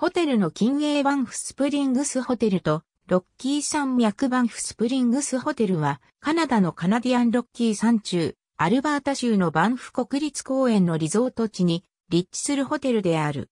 ホテルの金英バンフスプリングスホテルとロッキー山脈バンフスプリングスホテルはカナダのカナディアンロッキー山中、アルバータ州のバンフ国立公園のリゾート地に立地するホテルである。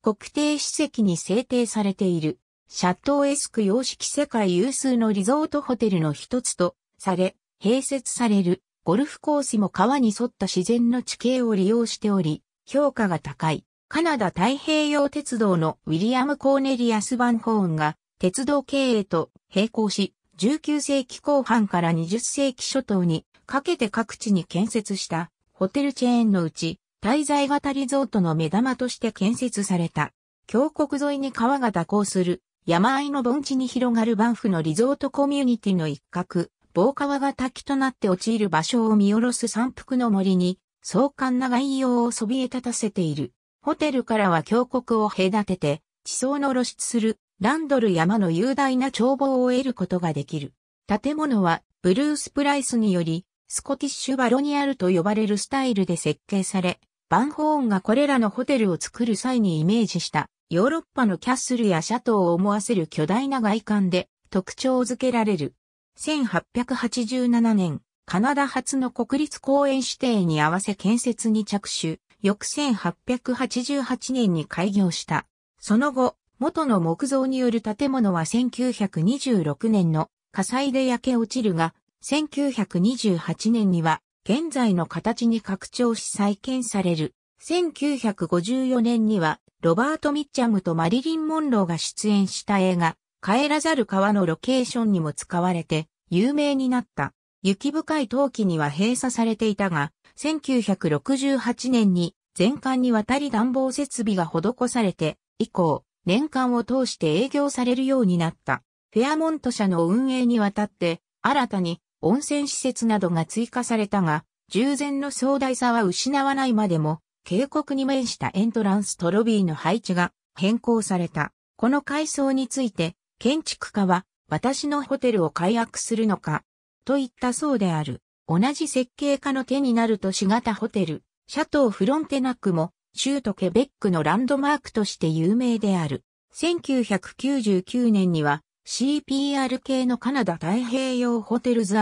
国定史跡に制定されているシャトーエスク様式世界有数のリゾートホテルの一つとされ、併設されるゴルフコースも川に沿った自然の地形を利用しており、評価が高い。カナダ太平洋鉄道のウィリアム・コーネリアス・バンホーンが鉄道経営と並行し、19世紀後半から20世紀初頭にかけて各地に建設したホテルチェーンのうち、滞在型リゾートの目玉として建設された。峡谷沿いに川が蛇行する山あいの盆地に広がるバンフのリゾートコミュニティの一角、棒川が滝となって陥る場所を見下ろす山腹の森に、壮観な概要をそびえ立たせている。ホテルからは峡谷を隔てて、地層の露出するランドル山の雄大な眺望を得ることができる。建物はブルース・プライスにより、スコティッシュ・バロニアルと呼ばれるスタイルで設計され、バンホーンがこれらのホテルを作る際にイメージしたヨーロッパのキャッスルやシャトーを思わせる巨大な外観で特徴づけられる。1887年、カナダ初の国立公園指定に合わせ建設に着手。翌1888年に開業した。その後、元の木造による建物は1926年の火災で焼け落ちるが、1928年には現在の形に拡張し再建される。1954年にはロバート・ミッチャムとマリリン・モンローが出演した映画、帰らざる川のロケーションにも使われて有名になった。雪深い陶器には閉鎖されていたが、1968年に全館にわたり暖房設備が施されて、以降、年間を通して営業されるようになった。フェアモント社の運営にわたって、新たに温泉施設などが追加されたが、従前の壮大さは失わないまでも、渓谷に面したエントランスとロビーの配置が変更された。この改装について、建築家は、私のホテルを解約するのか、と言ったそうである。同じ設計家の手になるとし型ホテル、シャトーフロンテナックも、州都ケベックのランドマークとして有名である。1999年には CPR 系のカナダ太平洋ホテルズ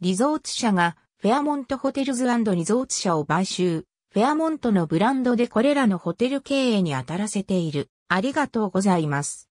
リゾーツ社がフェアモントホテルズリゾーツ社を買収。フェアモントのブランドでこれらのホテル経営に当たらせている。ありがとうございます。